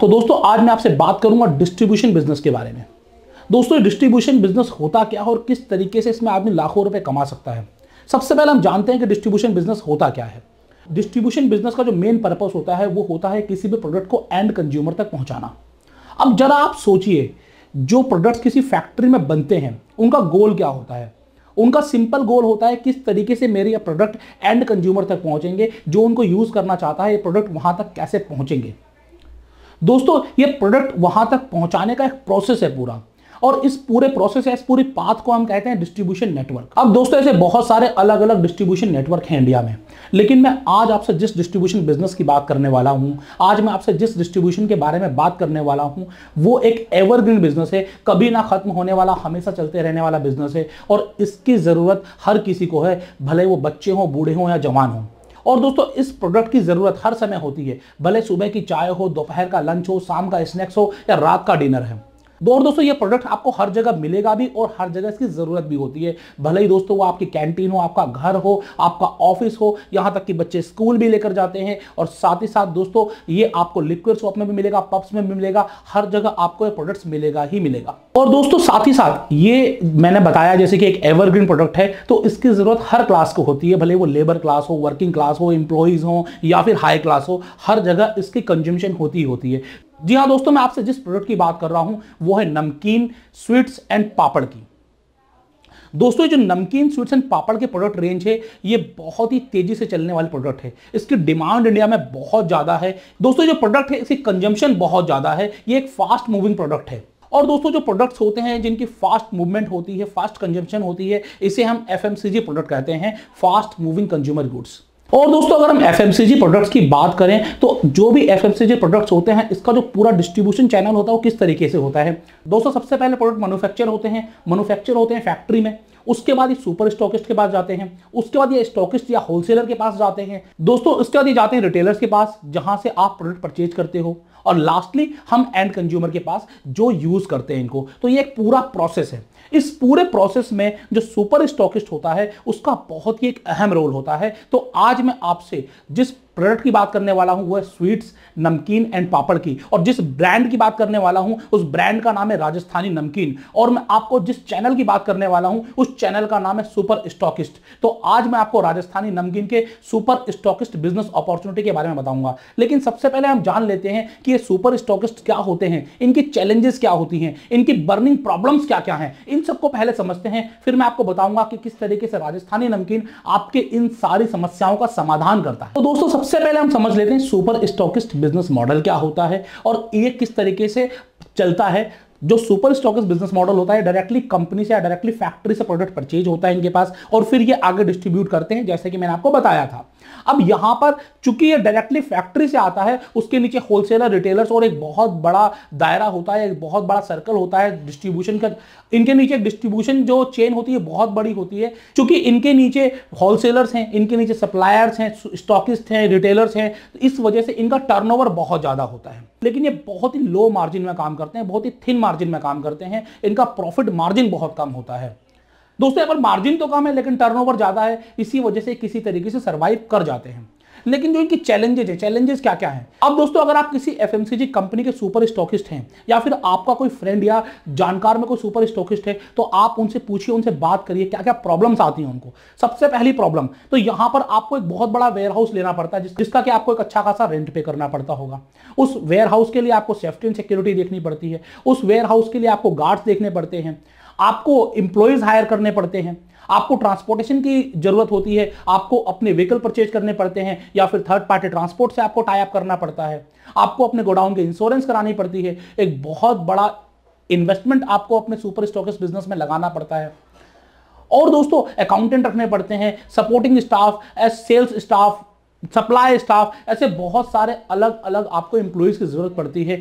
तो दोस्तों आज मैं आपसे बात करूंगा डिस्ट्रीब्यूशन बिजनेस के बारे में दोस्तों डिस्ट्रीब्यूशन बिजनेस होता क्या है और किस तरीके से इसमें आदमी लाखों रुपए कमा सकता है सबसे पहले हम जानते हैं कि डिस्ट्रीब्यूशन बिजनेस होता क्या है डिस्ट्रीब्यूशन बिजनेस का जो मेन पर्पज होता है वो होता है किसी भी प्रोडक्ट को एंड कंज्यूमर तक पहुंचाना अब जरा आप सोचिए जो प्रोडक्ट्स किसी फैक्ट्री में बनते हैं उनका गोल क्या होता है उनका सिंपल गोल होता है किस तरीके से मेरे ये प्रोडक्ट एंड कंज्यूमर तक पहुंचेंगे जो उनको यूज़ करना चाहता है ये प्रोडक्ट वहां तक कैसे पहुंचेंगे दोस्तों ये प्रोडक्ट वहां तक पहुंचाने का एक प्रोसेस है पूरा और इस पूरे प्रोसेस या इस पूरी पाथ को हम कहते हैं डिस्ट्रीब्यूशन नेटवर्क अब दोस्तों ऐसे बहुत सारे अलग अलग डिस्ट्रीब्यूशन नेटवर्क हैं इंडिया में लेकिन मैं आज आपसे जिस डिस्ट्रीब्यूशन बिजनेस की बात करने वाला हूं आज मैं आपसे जिस डिस्ट्रीब्यूशन के बारे में बात करने वाला हूं वो एक एवरग्रीन बिजनेस है कभी ना खत्म होने वाला हमेशा चलते रहने वाला बिजनेस है और इसकी ज़रूरत हर किसी को है भले वो बच्चे हों बूढ़े हों या जवान हों और दोस्तों इस प्रोडक्ट की ज़रूरत हर समय होती है भले सुबह की चाय हो दोपहर का लंच हो शाम का स्नैक्स हो या रात का डिनर है और दोस्तों ये प्रोडक्ट आपको हर जगह मिलेगा भी और हर जगह इसकी ज़रूरत भी होती है भले ही दोस्तों वो आपकी कैंटीन हो आपका घर हो आपका ऑफिस हो यहाँ तक कि बच्चे स्कूल भी लेकर जाते हैं और साथ ही साथ दोस्तों ये आपको लिक्विड शॉप में भी मिलेगा पब्स में भी मिलेगा हर जगह आपको ये प्रोडक्ट्स मिलेगा ही मिलेगा और दोस्तों साथ ही साथ ये मैंने बताया जैसे कि एक एवरग्रीन प्रोडक्ट है तो इसकी ज़रूरत हर क्लास को होती है भले वो लेबर क्लास हो वर्किंग क्लास हो एम्प्लॉयज़ हो या फिर हाई क्लास हो हर जगह इसकी कंज्यूमशन होती ही होती है जी हाँ दोस्तों मैं आपसे जिस प्रोडक्ट की बात कर रहा हूं वो है नमकीन स्वीट्स एंड पापड़ की दोस्तों जो नमकीन स्वीट्स एंड पापड़ के प्रोडक्ट रेंज है ये बहुत ही तेजी से चलने वाले प्रोडक्ट है इसकी डिमांड इंडिया में बहुत ज़्यादा है दोस्तों जो प्रोडक्ट है इसकी कंजम्पशन बहुत ज़्यादा है ये एक फास्ट मूविंग प्रोडक्ट है और दोस्तों जो प्रोडक्ट्स होते हैं जिनकी फास्ट मूवमेंट होती है फास्ट कंजम्पशन होती है इसे हम एफ प्रोडक्ट कहते हैं फास्ट मूविंग कंज्यूमर गुड्स और दोस्तों अगर हम एफ प्रोडक्ट्स की बात करें तो जो भी एफ प्रोडक्ट्स होते हैं इसका जो पूरा डिस्ट्रीब्यूशन चैनल होता है वो किस तरीके से होता है दोस्तों सबसे पहले प्रोडक्ट मैनुफैक्चर होते हैं मैनुफैक्चर होते हैं फैक्ट्री में उसके बाद ये सुपर स्टॉकिस्ट के पास जाते हैं उसके बाद ये स्टॉकिस्ट या होलसेलर के पास जाते हैं दोस्तों उसके बाद ये जाते हैं रिटेलर्स के पास जहां से आप प्रोडक्ट परचेज करते हो और लास्टली हम एंड कंज्यूमर के पास जो यूज करते हैं इनको तो ये एक पूरा प्रोसेस है इस पूरे प्रोसेस में जो सुपर स्टॉकिस्ट होता है उसका बहुत ही एक अहम रोल होता है तो आज मैं आपसे जिस प्रोडक्ट की बात करने वाला हूं वो है स्वीट्स नमकीन एंड पापड़ की और जिस ब्रांड की बात करने वाला हूं उस ब्रांड का नाम है राजस्थानी नमकीन और मैं आपको जिस चैनल की बात करने वाला हूं उस चैनल का नाम है सुपर स्टॉकिस्ट तो आज मैं आपको राजस्थानी नमकीन के सुपर स्टॉकिस्ट बिजनेस अपॉर्चुनिटी के बारे में बताऊंगा लेकिन सबसे पहले हम जान लेते हैं कि ये सुपर स्टॉकिस्ट क्या होते हैं इनकी चैलेंजेस क्या होती हैं इनकी बर्निंग प्रॉब्लम्स क्या क्या हैं इन सबको पहले समझते हैं फिर मैं आपको बताऊंगा कि किस तरीके से राजस्थानी नमकीन आपके इन सारी समस्याओं का समाधान करता है तो दोस्तों सबसे पहले हम समझ लेते हैं सुपर स्टॉकिस्ट बिजनेस मॉडल क्या होता है और ये किस तरीके से चलता है जो सुपर स्टॉकिस्ट बिजनेस मॉडल होता है डायरेक्टली कंपनी से या डायरेक्टली फैक्ट्री से प्रोडक्ट परचेज होता है इनके पास और फिर ये आगे डिस्ट्रीब्यूट करते हैं जैसे कि मैंने आपको बताया था अब यहां पर चूंकि ये डायरेक्टली फैक्ट्री से आता है उसके नीचे होलसेलर रिटेलर्स और एक बहुत बड़ा दायरा होता है एक बहुत बड़ा सर्कल होता है डिस्ट्रीब्यूशन का इनके नीचे डिस्ट्रीब्यूशन जो चेन होती है बहुत बड़ी होती है चूंकि इनके नीचे होलसेलर्स हैं इनके नीचे सप्लायर्स हैं स्टॉकिस्ट हैं रिटेलर्स हैं तो इस वजह से इनका टर्नओवर बहुत ज़्यादा होता है लेकिन ये बहुत ही लो मार्जिन में काम करते हैं बहुत ही थिन मार्जिन में काम करते हैं इनका प्रॉफिट मार्जिन बहुत कम होता है दोस्तों यहाँ पर मार्जिन तो कम है लेकिन टर्नओवर ज्यादा है इसी वजह से किसी तरीके से सर्वाइव कर जाते हैं लेकिन जो इनकी चैलेंजेज है चैलेंजेस क्या क्या हैं अब दोस्तों अगर आप किसी एफ कंपनी के सुपर स्टॉकिस्ट हैं या फिर आपका कोई फ्रेंड या जानकार में कोई सुपर स्टॉकिस्ट है तो आप उनसे पूछिए उनसे बात करिए क्या क्या प्रॉब्लम्स आती हैं उनको सबसे पहली प्रॉब्लम तो यहां पर आपको एक बहुत बड़ा वेयर हाउस लेना पड़ता है जिसका कि आपको एक अच्छा खासा रेंट पे करना पड़ता होगा उस वेयर हाउस के लिए आपको सेफ्टी एंड सिक्योरिटी देखनी पड़ती है उस वेयर हाउस के लिए आपको गार्ड्स देखने पड़ते हैं आपको इंप्लॉयज हायर करने पड़ते हैं आपको ट्रांसपोर्टेशन की जरूरत होती है आपको अपने व्हीकल परचेज करने पड़ते हैं या फिर थर्ड पार्टी ट्रांसपोर्ट से आपको टाइप करना पड़ता है आपको अपने गोडाउन के इंश्योरेंस करानी पड़ती है एक बहुत बड़ा इन्वेस्टमेंट आपको अपने सुपर स्टॉक बिजनेस में लगाना पड़ता है और दोस्तों अकाउंटेंट रखने पड़ते हैं supporting staff as sales staff supply staff ऐसे बहुत सारे अलग अलग आपको इंप्लॉयज की ज़रूरत पड़ती है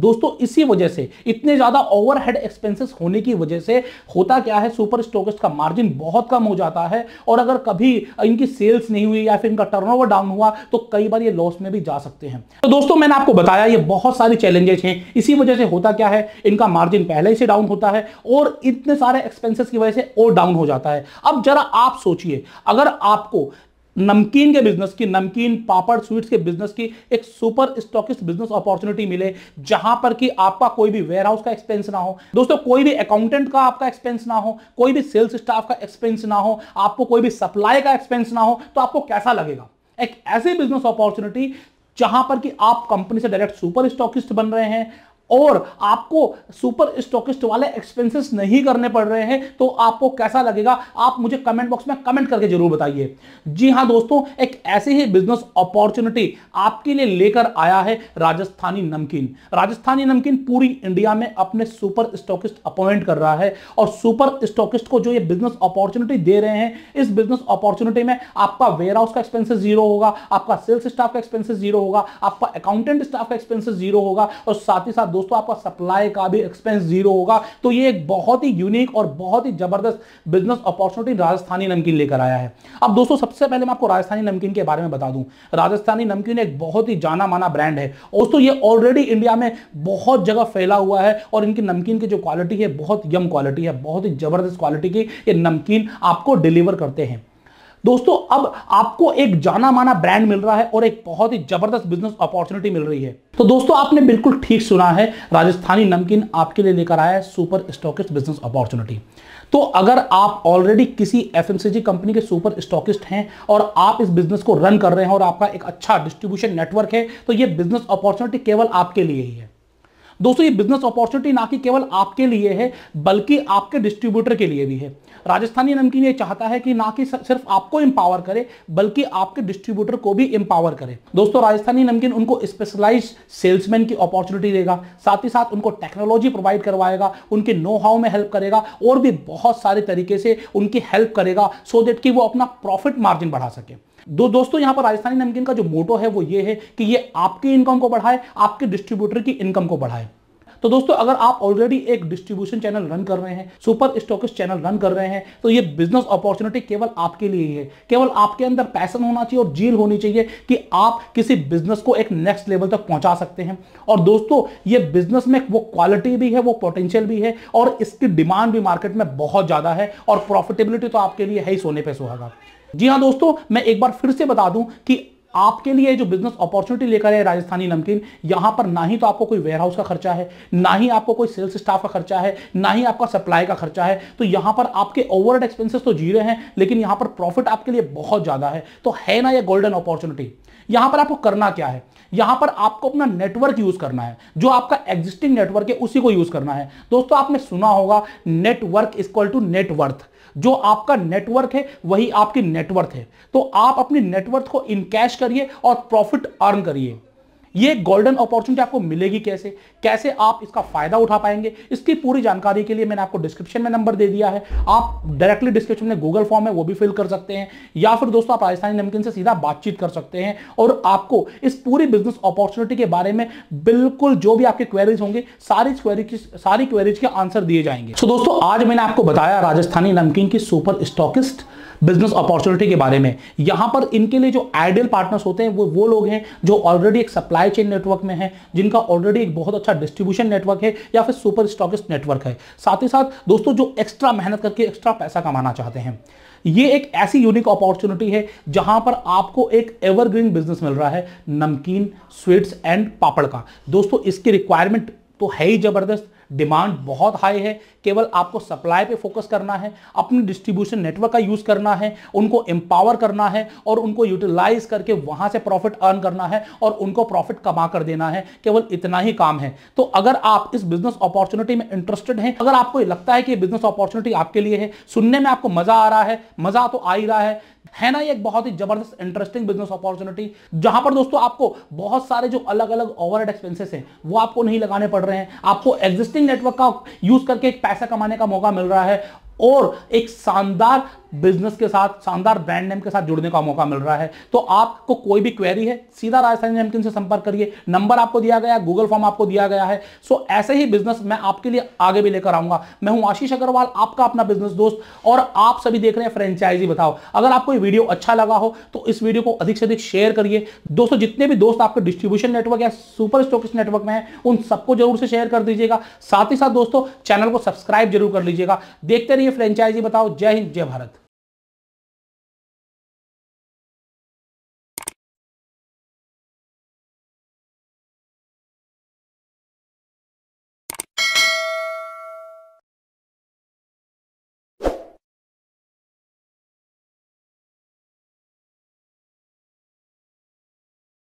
दोस्तों इसी वजह से इतने ज्यादा ओवरहेड एक्सपेंसेस होने की वजह से होता क्या है सुपर स्टॉकिस्ट का मार्जिन बहुत कम हो जाता है और अगर कभी इनकी सेल्स नहीं हुई या फिर इनका टर्नओवर डाउन हुआ तो कई बार ये लॉस में भी जा सकते हैं तो दोस्तों मैंने आपको बताया ये बहुत सारे चैलेंजेस हैं इसी वजह से होता क्या है इनका मार्जिन पहले ही से डाउन होता है और इतने सारे एक्सपेंसिस की वजह से और डाउन हो जाता है अब जरा आप सोचिए अगर आपको नमकीन के बिजनेस की नमकीन पापड़ स्वीट्स के बिजनेस की एक सुपर स्टॉकिस्ट बिजनेस अपॉर्चुनिटी मिले जहां पर कि आपका कोई भी वेयर हाउस का एक्सपेंस ना हो दोस्तों कोई भी अकाउंटेंट का आपका एक्सपेंस ना हो कोई भी सेल्स स्टाफ का एक्सपेंस ना हो आपको कोई भी सप्लाई का एक्सपेंस ना हो तो आपको कैसा लगेगा एक ऐसी बिजनेस अपॉर्चुनिटी जहां पर कि आप कंपनी से डायरेक्ट सुपर स्टॉकिस्ट बन रहे हैं और आपको सुपर स्टॉकिस्ट वाले एक्सपेंसेस नहीं करने पड़ रहे हैं तो आपको कैसा लगेगा आप मुझे कमेंट बॉक्स में कमेंट करके जरूर बताइए जी हां दोस्तों एक ऐसी ही बिजनेस अपॉर्चुनिटी आपके लिए लेकर आया है राजस्थानी नमकीन राजस्थानी नमकीन पूरी इंडिया में अपने सुपर स्टॉकिस्ट अपॉइंट कर रहा है और सुपर स्टॉकिस्ट को जो ये बिजनेस अपॉर्चुनिटी दे रहे हैं इस बिजनेस अपॉर्चुनिटी में आपका वेयर हाउस का एक्सपेंसिस जीरो होगा आपका सेल्स स्टाफ का एक्सपेंसिस जीरो होगा आपका अकाउंटेंट स्टाफ का एक्सपेंसिस जीरो होगा और साथ ही साथ दोस्तों आपका सप्लाई का भी एक्सपेंस जीरो होगा तो ये एक बहुत ही यूनिक और बहुत ही जबरदस्त बिजनेस अपॉर्चुनिटी राजस्थानी नमकीन लेकर आया है अब दोस्तों सबसे पहले मैं आपको राजस्थानी नमकीन के बारे में बता दूं राजस्थानी नमकीन एक बहुत ही जाना माना ब्रांड है दोस्तों ये ऑलरेडी इंडिया में बहुत जगह फैला हुआ है और इनकी नमकीन की जो क्वालिटी है बहुत यम क्वालिटी है बहुत ही जबरदस्त क्वालिटी की ये नमकीन आपको डिलीवर करते हैं दोस्तों अब आपको एक जाना माना ब्रांड मिल रहा है और एक बहुत ही जबरदस्त बिजनेस अपॉर्चुनिटी मिल रही है तो दोस्तों आपने बिल्कुल ठीक सुना है राजस्थानी नमकीन आपके लिए लेकर आया है सुपर स्टॉकिस्ट बिजनेस अपॉर्चुनिटी तो अगर आप ऑलरेडी किसी एफ कंपनी के सुपर स्टॉकिस्ट हैं और आप इस बिजनेस को रन कर रहे हैं और आपका एक अच्छा डिस्ट्रीब्यूशन नेटवर्क है तो ये बिजनेस अपॉर्चुनिटी केवल आपके लिए ही है दोस्तों ये बिजनेस अपॉर्चुनिटी ना कि केवल आपके लिए है बल्कि आपके डिस्ट्रीब्यूटर के लिए भी है राजस्थानी नमकीन ये चाहता है कि ना कि सिर्फ आपको एम्पावर करे बल्कि आपके डिस्ट्रीब्यूटर को भी एम्पावर करे दोस्तों राजस्थानी नमकीन उनको स्पेशलाइज सेल्समैन की अपॉर्चुनिटी देगा साथ ही साथ उनको टेक्नोलॉजी प्रोवाइड करवाएगा उनके नो हाउ में हेल्प करेगा और भी बहुत सारे तरीके से उनकी हेल्प करेगा सो देट कि वो अपना प्रॉफिट मार्जिन बढ़ा सके दो दोस्तों यहां पर राजस्थानी नमकीन का जो मोटो है वो ये है कि ये आपकी इनकम को बढ़ाए आपके डिस्ट्रीब्यूटर की इनकम को बढ़ाए तो दोस्तों अगर आप ऑलरेडी एक डिस्ट्रीब्यूशन चैनल रन कर रहे हैं सुपर स्टॉकिस्ट चैनल रन कर रहे हैं तो ये बिजनेस अपॉर्चुनिटी केवल आपके लिए ही है केवल आपके अंदर पैसन होना चाहिए और जील होनी चाहिए कि आप किसी बिजनेस को एक नेक्स्ट लेवल तक पहुंचा सकते हैं और दोस्तों ये बिजनेस में वो क्वालिटी भी है वो पोटेंशियल भी है और इसकी डिमांड भी मार्केट में बहुत ज़्यादा है और प्रॉफिटेबिलिटी तो आपके लिए है ही सोने पर सुहागा जी हाँ दोस्तों मैं एक बार फिर से बता दूं कि आपके लिए जो बिजनेस अपॉर्चुनिटी लेकर है राजस्थानी नमकीन यहां पर ना ही तो आपको कोई वेयरहाउस का खर्चा है ना ही आपको कोई सेल्स स्टाफ का खर्चा है ना ही आपका सप्लाई का खर्चा है तो यहां पर आपके ओवरहेड एक्सपेंसेस तो जीरो हैं लेकिन यहां पर प्रॉफिट आपके लिए बहुत ज्यादा है तो है ना ये गोल्डन अपॉर्चुनिटी यहां पर आपको करना क्या है यहां पर आपको अपना नेटवर्क यूज करना है जो आपका एग्जिस्टिंग नेटवर्क है उसी को यूज करना है दोस्तों आपने सुना होगा network is equal to net worth जो आपका नेटवर्क है वही आपकी नेटवर्थ है तो आप अपनी नेटवर्थ को इनकैश करिए और प्रॉफिट अर्न करिए ये गोल्डन अपॉर्चुनिटी आपको मिलेगी कैसे कैसे आप इसका फायदा उठा पाएंगे इसकी पूरी जानकारी के लिए मैंने आपको डिस्क्रिप्शन में नंबर दे दिया है आप डायरेक्टली डिस्क्रिप्शन में गूगल फॉर्म है वो भी फिल कर सकते हैं या फिर दोस्तों आप राजस्थानी नमकीन से सीधा बातचीत कर सकते हैं और आपको इस पूरी बिजनेस अपॉर्चुनिटी के बारे में बिल्कुल जो भी आपके क्वेरीज होंगे सारी क्वेरी सारी क्वेरीज के आंसर दिए जाएंगे तो दोस्तों आज मैंने आपको बताया राजस्थानी नमकीन की सुपर स्टॉकिस्ट बिजनेस अपॉर्चुनिटी के बारे में यहां पर इनके लिए जो आइडियल पार्टनर्स होते हैं वो वो लोग हैं जो ऑलरेडी एक सप्लाई सप्लाई चेन नेटवर्क में है जिनका ऑलरेडी एक बहुत अच्छा डिस्ट्रीब्यूशन नेटवर्क है या फिर सुपर स्टॉकिस्ट नेटवर्क है साथ ही साथ दोस्तों जो एक्स्ट्रा मेहनत करके एक्स्ट्रा पैसा कमाना चाहते हैं ये एक ऐसी यूनिक अपॉर्चुनिटी है जहां पर आपको एक एवरग्रीन बिजनेस मिल रहा है नमकीन स्वीट्स एंड पापड़ का दोस्तों इसकी रिक्वायरमेंट तो है ही जबरदस्त डिमांड बहुत हाई है केवल आपको सप्लाई पे फोकस करना है अपने डिस्ट्रीब्यूशन नेटवर्क का यूज़ करना है उनको एम्पावर करना है और उनको यूटिलाइज करके वहां से प्रॉफिट अर्न करना है और उनको प्रॉफिट कमा कर देना है केवल इतना ही काम है तो अगर आप इस बिजनेस अपॉर्चुनिटी में इंटरेस्टेड हैं अगर आपको लगता है कि बिजनेस अपॉर्चुनिटी आपके लिए है सुनने में आपको मज़ा आ रहा है मज़ा तो आ ही रहा है है ना ये एक बहुत ही जबरदस्त इंटरेस्टिंग बिजनेस अपॉर्चुनिटी जहां पर दोस्तों आपको बहुत सारे जो अलग अलग ओवर एक्सपेंसेस हैं वो आपको नहीं लगाने पड़ रहे हैं आपको एग्जिस्टिंग नेटवर्क का यूज करके एक पैसा कमाने का मौका मिल रहा है और एक शानदार बिजनेस के साथ शानदार ब्रांड नेम के साथ जुड़ने का मौका मिल रहा है तो आपको कोई भी क्वेरी है सीधा राजस्थान जेमकिन से संपर्क करिए नंबर आपको दिया गया गूगल फॉर्म आपको दिया गया है सो ऐसे ही बिजनेस मैं आपके लिए आगे भी लेकर आऊंगा मैं हूं आशीष अग्रवाल आपका अपना बिजनेस दोस्त और आप सभी देख रहे हैं फ्रेंचाइजी बताओ अगर आपको वीडियो अच्छा लगा हो तो इस वीडियो को अधिक से अधिक शेयर करिए दोस्तों जितने भी दोस्त आपके डिस्ट्रीब्यूशन नेटवर्क या सुपर स्टॉक नेटवर्क में है उन सबको जरूर से शेयर कर दीजिएगा साथ ही साथ दोस्तों चैनल को सब्सक्राइब जरूर कर लीजिएगा देखते रहिए करिए फ्रेंचाइजी बताओ जय हिंद जय भारत